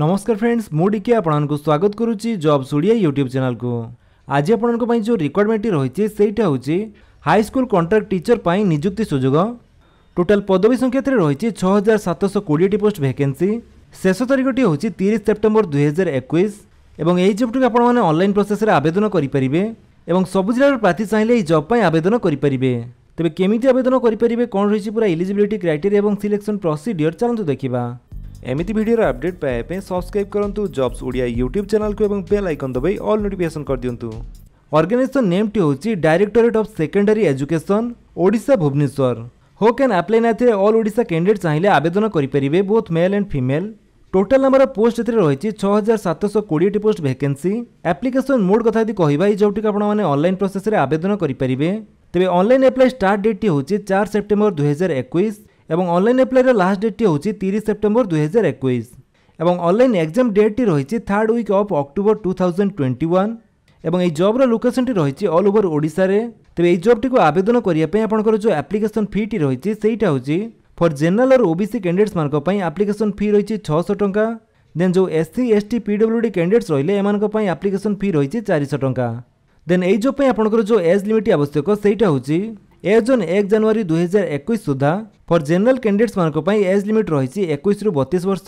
ନମସ୍କାର ଫ୍ରେଣ୍ଡସ୍ ମୁଁ ଟିକେ ଆପଣଙ୍କୁ ସ୍ୱାଗତ କରୁଛି ଜବ୍ସ ଓଡ଼ିଆ ୟୁଟ୍ୟୁବ୍ ଚ୍ୟାନେଲକୁ ଆଜି ଆପଣଙ୍କ ପାଇଁ ଯେଉଁ ରିକ୍ୱାରମେଣ୍ଟଟି ରହିଛି ସେଇଟା ହେଉଛି ହାଇସ୍କୁଲ କଣ୍ଟ୍ରାକ୍ଟ ଟିଚର ପାଇଁ ନିଯୁକ୍ତି ସୁଯୋଗ ଟୋଟାଲ ପଦବୀ ସଂଖ୍ୟା ଏଥିରେ ରହିଛି ଛଅ ହଜାର ସାତଶହ କୋଡ଼ିଏଟି ପୋଷ୍ଟ ଭ୍ୟାକେନ୍ସି ଶେଷ ତାରିଖଟି ହେଉଛି ତିରିଶ ସେପ୍ଟେମ୍ବର ଦୁଇହଜାର ଏକୋଇଶ ଏବଂ ଏହି ଜବ୍ଟିକୁ ଆପଣମାନେ ଅନଲାଇନ୍ ପ୍ରୋସେସରେ ଆବେଦନ କରିପାରିବେ ଏବଂ ସବୁ ଜିଲ୍ଲାର ପ୍ରାର୍ଥୀ ଚାହିଁଲେ ଏହି ଜବ୍ ପାଇଁ ଆବେଦନ କରିପାରିବେ ତେବେ କେମିତି ଆବେଦନ କରିପାରିବେ କ'ଣ ରହିଛି ପୁରା ଇଲିଜିବିଲିଟି କ୍ରାଇଟେରିଆ ଏବଂ ସିଲେକ୍ସନ୍ ପ୍ରୋସିଡ଼ିଓର ଚାଲନ୍ତୁ ଦେଖିବା ଏମିତି ଭିଡ଼ିଓର ଅପଡେଟ୍ ପାଇବା ପାଇଁ ସବସ୍କ୍ରାଇବ୍ କରନ୍ତୁ ଜବ୍ସ ଓଡ଼ିଆ ୟୁଟ୍ୟୁବ୍ ଚ୍ୟାନେଲକୁ ଏବଂ ବେଲ୍ ଆଇକନ୍ ଦବାଇ ଅଲ୍ ନୋଟିଫିକେସନ୍ କରିଦିଅନ୍ତୁ ଅର୍ଗାନାଇଜେସନ୍ ନେମ୍ଟି ହେଉଛି directorate of secondary education Odisha Bhubaneswar who can apply ନାଥିରେ ଅଲ୍ ଓଡ଼ିଶା କ୍ୟାଣ୍ଡିଡେଟ୍ ଚାହିଁଲେ ଆବେଦନ କରିପାରିବେ both male and female total ଆମର ପୋଷ୍ଟ ଏଥିରେ ରହିଛି ଛଅ ହଜାର ସାତଶହ କୋଡ଼ିଏଟି ପୋଷ୍ଟ ଭ୍ୟାକେନ୍ସି ଆପ୍ଲିକେସନ୍ ମୋଡ଼ କଥା ଯଦି କହିବା ଏଇ ଜବ୍ଟିକୁ ଆପଣମାନେ ଅନଲାଇନ୍ ପ୍ରୋସେସ୍ରେ ଆବେଦନ କରିପାରିବେ ତେବେ ଅନଲାଇନ୍ ଆପ୍ଲାଏ ଷ୍ଟାର୍ଟ ଡେଟ୍ଟି ହେଉଛି ଚାରି ସେପ୍ଟେମ୍ବର ଦୁଇହଜାର ଏକୋଇଶ এবং অনলাইন অ্যাপ্লিকেশন এর লাস্ট ডে টি হউচি 30 সেপ্টেম্বর 2021 এবং অনলাইন एग्जाम ডেট টি রইচি থার্ড উইক অফ অক্টোবর 2021 এবং এই জব এর লোকেশন টি রইচি অল ওভার ওড়িশা রে তে এই জব টি কো আবেদন করিয়া পই আপন কর যে অ্যাপ্লিকেশন ফি টি রইচি সেইটা হউচি for general or OBC candidates mark পই অ্যাপ্লিকেশন ফি রইচি 600 টাকা দেন যে এসটি এসটি পিডব্লিউডি कैंडिडेट्स রইলে এমান কো পই অ্যাপ্লিকেশন ফি রইচি 400 টাকা দেন এই জব পই আপন কর যে এজ লিমিট আবশ্যক সেইটা হউচি एज अन् एक जानुरी दुई हजार सुधा फर जेनेल क्याडेट्स म एज लिमिट रही एक बतीस वर्ष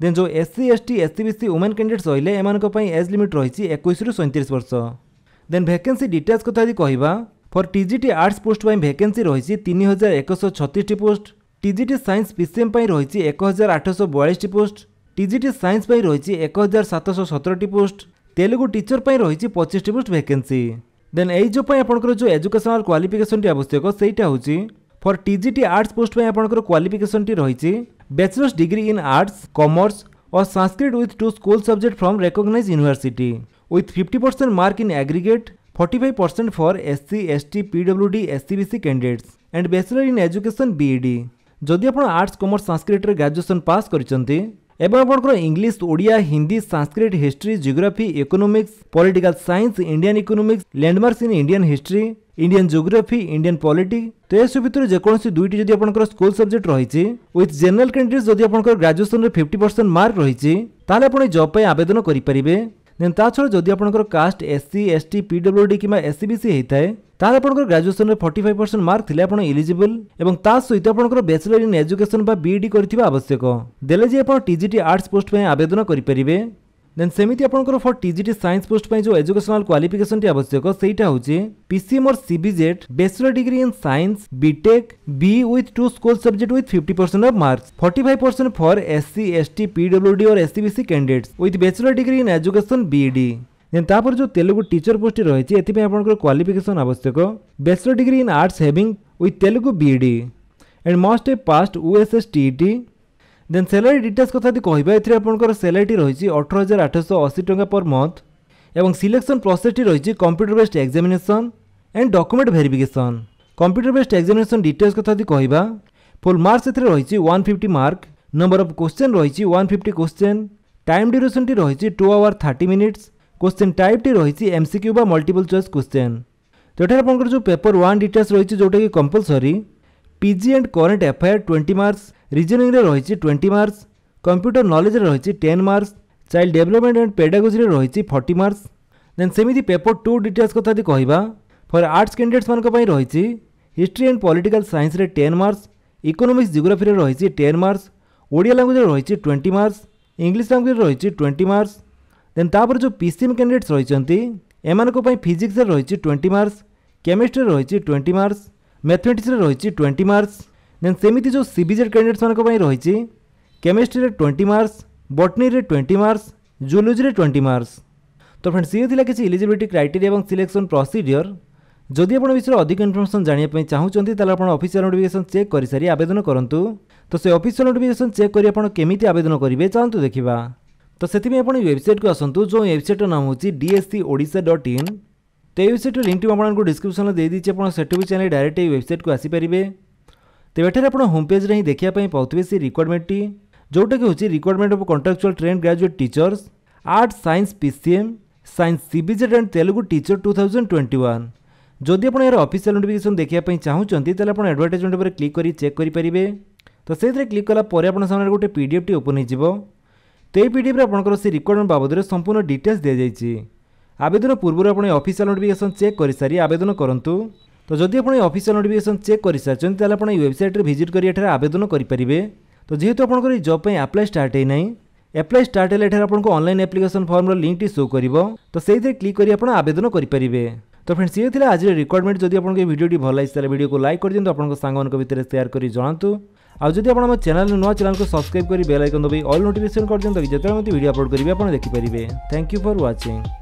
देन जो एससी सी एससीबीसी वुमेन क्याडेट्स रहिले एम एज लिमिट रही एक सैंतीस वर्ष देन भैकेन्सी डिटेल्स कथा यदि कह for TGT arts post vacancy रही तीन हजार एक छतीस पोस्ट टीजीटी सैन्स पीसीएम रही एक हजार आठश बयालीस पोस्ट टीजीटी सैन्स रही एक हजार सतश सतर पोस्ट तेलुगु टीचर रही पचिश पोस्ट भैकेन्सी देन यही जब जो एजुकेशनल क्वाफिकेसन टी आवश्यक से फर टी आर्ट्स पोस्ट आपर क्वाफिकेसन टी रही bachelor's degree in arts commerce और Sanskrit with two school subject from recognise university with fifty percent mark in aggregate 45% for S ST, PWD, SCBC candidates and Bachelor in Education BEd. जदि आप arts commerce সংস্কৃতরে graduation pass करते এবং আপনার English Odia Hindi Sanskrit history geography economics political science Indian economics landmarks in Indian history Indian geography Indian polity তো এসব ভিতরে যেকোনসি দুইটি যদি আপনার স্কুল সবজেক্ট রয়েছে উইথ জেনারেল ক্যান্ডিডেট যদি আপনার গ্রাজুয়েসনের ফিফটি পরসেন্ট মার্ক রয়েছে তাহলে আপনি জব পাই আবেদন করে ଦେନ୍ ତା ଛଡ଼ା ଯଦି ଆପଣଙ୍କର caste SC ST PWD କିମ୍ବା ଏସ୍ସିବିସି ହେଇଥାଏ ତାହେଲେ ଆପଣଙ୍କର ଗ୍ରାଜୁଏସନରେ ଫର୍ଟି ଫାଇଭ୍ ପରସେଣ୍ଟ ମାର୍କ ଥିଲେ ଆପଣ ଇଲିଜିବଲ୍ ଏବଂ ତା ସହିତ ଆପଣଙ୍କର ବ୍ୟାଚଲର ଇନ୍ ଏଜୁକେସନ୍ ବା ବିଇଡି କରିଥିବା ଆବଶ୍ୟକ ଦେଲେ ଯେ ଆପଣ ଟିଜିଟି ଆର୍ଟ୍ସ ପୋଷ୍ଟ ପାଇଁ ଆବେଦନ କରିପାରିବେ ଦେନ୍ ସେମିତି ଆପଣଙ୍କର ଫର୍ ଟିଜିଟି ସାଇନ୍ସ ପୋଷ୍ଟ ପାଇଁ ଯେଉଁ ଏଜୁକେସନାଲ କ୍ୱାଲିଫିକେସନଟି ଆବଶ୍ୟକ ସେଇଟା ହେଉଛି PCM or CBZ bachelor degree in science BTech B with two school subject with fifty percent of marks forty five percent for SC ST PWD or SCBC candidates with bachelor degree in education BEd then ତାପରେ ଯେଉଁ Telugu teacher post ରହିଛି ଏଥିପାଇଁ ଆପଣଙ୍କର qualification ଆବଶ୍ୟକ bachelor degree in arts having with Telugu BEd and must a passed OSS TET then salary details କଥା ଯଦି କହିବା ଏଥିରେ ଆପଣଙ୍କର ସାଲାରୀଟି ରହିଛି ଅଠର ହଜାର ଆଠଶହ ଅଶୀ ଟଙ୍କା ପର୍ ମନ୍ଥ ଏବଂ ସିଲେକ୍ସନ୍ ପ୍ରୋସେସ୍ଟି ରହିଛି computer based examination and document verification computer based examination details କଥା ଯଦି କହିବା ଫୁଲ୍ ମାର୍କସ୍ ଏଥିରେ ରହିଛି one fifty mark number of question ରହିଛି ୱାନ୍ ଫିଫ୍ଟି କୋଶ୍ଚେନ୍ ଟାଇମ୍ ଡ୍ୟୁରେସନ୍ଟି ରହିଛି two hour thirty minutes question ଟାଇପ୍ଟି ରହିଛି ଏମ୍ସିକ୍ୟୁ ବା ମଲ୍ଟିପଲ୍ ଚଏସ୍ କୋଶ୍ଚେନ୍ ଯେଉଁଠାରେ ଆପଣଙ୍କର ଯେଉଁ ପେପର୍ ୱାନ୍ ଡିଟେଲ୍ସ ରହିଛି ଯେଉଁଟାକି compulsory PG and current affair twenty marks ରିଜନିଂରେ ରହିଛି ଟ୍ୱେଣ୍ଟି ମାର୍କସ କମ୍ପ୍ୟୁଟର ନଲେଜରେ ରହିଛି ten marks child development and ପେଡାଗୋଜିରେ ରହିଛି ଫର୍ଟି ମାର୍କସ ଦେନ୍ ସେମିତି ପେପର ଟୁ ଡିଟେଲ୍ସ କଥା ଯଦି କହିବା ଫର୍ ଆର୍ଟ୍ସ କ୍ୟାଣ୍ଡିଡେଟ୍ସମାନଙ୍କ ପାଇଁ ରହିଛି ହିଷ୍ଟ୍ରି ଆଣ୍ଡ ପଲିଟିକାଲ ସାଇନ୍ସରେ ଟେନ୍ ମାର୍କସ ଇକୋନୋମିକ୍ସ ଜିଓଗ୍ରାଫିରେ ରହିଛି ଟେନ୍ ମାର୍କସ ଓଡ଼ିଆ ଲାଙ୍ଗୁଏଜରେ ରହିଛି ଟ୍ୱେଣ୍ଟି ମାର୍କସ ଇଂଲିଶ ଲାଙ୍ଗୁଏଜରେ ରହିଛି ଟ୍ୱେଣ୍ଟି ମାର୍କସ ଦେନ୍ ତାପରେ ଯେଉଁ ପିସିଏମ୍ କ୍ୟାଣ୍ଡିଡେଟ୍ସ ରହିଛନ୍ତି ଏମାନଙ୍କ ପାଇଁ ଫିଜିକ୍ସରେ ରହିଛି ଟ୍ୱେଣ୍ଟି ମାର୍କସ କେମିଷ୍ଟ୍ରିରେ ରହିଛି ଟ୍ୱେଣ୍ଟି ମାର୍କସ ମ୍ୟାଥମେଟିକ୍ସରେ ରହିଛି ଟ୍ୱେଣ୍ଟି ମାର୍କସ୍ ଦେନ୍ ସେମିତି ଯେଉଁ ସି ବି ଜେଡ୍ କ୍ୟାଣ୍ଡିଡେଟ୍ସମାନଙ୍କ ପାଇଁ ରହିଛି କେମିଷ୍ଟ୍ରିରେ ଟ୍ୱେଣ୍ଟି ମାର୍କସ୍ ବଟନିରେ ଟ୍ୱେଣ୍ଟି ମାର୍କସ୍ ଜୁଲୋଜିରେ ଟ୍ୱେଣ୍ଟି ମାର୍କସ୍ ତ ଫ୍ରେଣ୍ଡସ୍ ଇଏ ଥିଲା କିଛି ଇଲିଜିବିଲିଟି କ୍ରାଇଟେରିଆ ଏବଂ ସିଲେକ୍ସନ୍ ପ୍ରସିଡ଼ିଓର ଯଦି ଆପଣ ବିଷୟରେ ଅଧିକ ଇନଫର୍ମେସନ୍ ଜାଣିବା ପାଇଁ ଚାହୁଁଛନ୍ତି ତାହେଲେ ଆପଣ ଅଫିସିଆଲ୍ ନୋଟିଫିକେସନ୍ ଚେକ୍ କରିସାରି ଆବେଦନ କରନ୍ତୁ ତ ସେ ଅଫିସିଆଲ୍ ନୋଟିଫିକେସନ୍ ଚେକ୍ କରି ଆପଣ କେମିତି ଆବେଦନ କରିବେ ଚାଲନ୍ତୁ ଦେଖିବା ତ ସେଥିପାଇଁ ଆପଣ ୱେବସାଇଟ୍କୁ ଆସନ୍ତୁ ଯେଉଁ ୱେବସାଇଟ୍ର ନାମ ହେଉଛି ଡିଏସ୍ସି ଓଡ଼ିଶା ଡଟ୍ ଇନ୍ तो ये वेबसाइट लिंक टी आपको डिस्क्रिप्सन में दे दीजिए आप सेठ भी चाहिए डायरेक्ट ये वेबसाइट को आसीपारे तो ये आप होम पेज्रे ही देखापी पाथे से रिक्वयरमेंट टी जोटा कि हूँ requirement of contractual trained graduate teachers art science PCM science CBZ and Telugu teacher two thousand twenty one जदि आप यार अफिशियल नोटिफिकेसन देखापी चाहूँगी तेल आप एडभर्टाइजमेंट पर क्लिक कर चेक करेंगे तो से क्लिक कलापर आप गोटे पीडफ्टी ओपन हो तो ये पीडीएफ आपंकर से रिक्वयरमेंट बाबद संपूर्ण डिटेल्स दी जाएगी ଆବେଦନ ପୂର୍ବରୁ ଆପଣ ଅଫିସିଆଲ୍ ନୋଟିଫିକେସନ୍ ଚେକ୍ କରିସାରି ଆବେଦନ କରନ୍ତୁ ତ ଯଦି ଆପଣ ଅଫିସିଆଲ୍ ନୋଟିଫିକେସନ୍ ଚେକ୍ କରିସାରିଛନ୍ତି ତାହେଲେ ଆପଣ ଏଇ ୱେବସାଇଟ୍ରେ ଭିଜିଟ୍ କରି ଏଠାରେ ଆବେଦନ କରିପାରିବେ ତ ଯେହେତୁ ଆପଣଙ୍କର ଏହି ଜବ୍ ପାଇଁ ଆପ୍ଲାଏ ଷ୍ଟାର୍ଟ ହେଇନାହିଁ ଆପ୍ଲାଏ ଷ୍ଟାର୍ଟ ହେଲେ ଏଠାରେ ଆପଣଙ୍କୁ ଅନଲାଇନ୍ ଆପ୍ଲିକେସନ୍ ଫର୍ମର ଲିଙ୍କ୍ଟି ଶୋ କରିବ ତ ସେଇଥିରେ କ୍ଲିକ୍ କରି ଆପଣ ଆବେଦନ କରିପାରିବେ ତ ଫ୍ରେଣ୍ଡସ୍ ଇଏ ଥିଲା ଆଜିର ରିକ୍ୱାରମେଣ୍ଟ ଯଦି ଆପଣଙ୍କୁ ଏ ଭିଡ଼ିଓଟି ଭଲ ଲାଗି ତାହେଲେ ଭିଡ଼ିଓକୁ ଲାଇକ୍ କରିଦିଅନ୍ତୁ ଆପଣଙ୍କ ସାଙ୍ଗମାନଙ୍କ ଭିତରେ ସେୟାର କରି ଜଣାନ୍ତୁ ଆଉ ଯଦି ଆପଣ ଆମ ଚ୍ୟାନେଲ୍ ନୂଆ ଚ୍ୟାନେଲ୍କୁ ସବସ୍କ୍ରାଇବ୍ କରି ବେଲ୍ ଆଇକନ୍ ଦବାଇ ଅଲ୍ ନୋଟିଫିକେସନ୍ କରିଦିଅନ୍ତୁ ଯେତେବେଳେ ମୋତେ ଭିଡ଼ିଓ ଅପଲୋଡ଼ କରିବେ ଆପଣ ଦେଖିପାରିବେ ଥ୍ୟାଙ୍କ ୟୁ ଫର୍ ୱାଚିଂ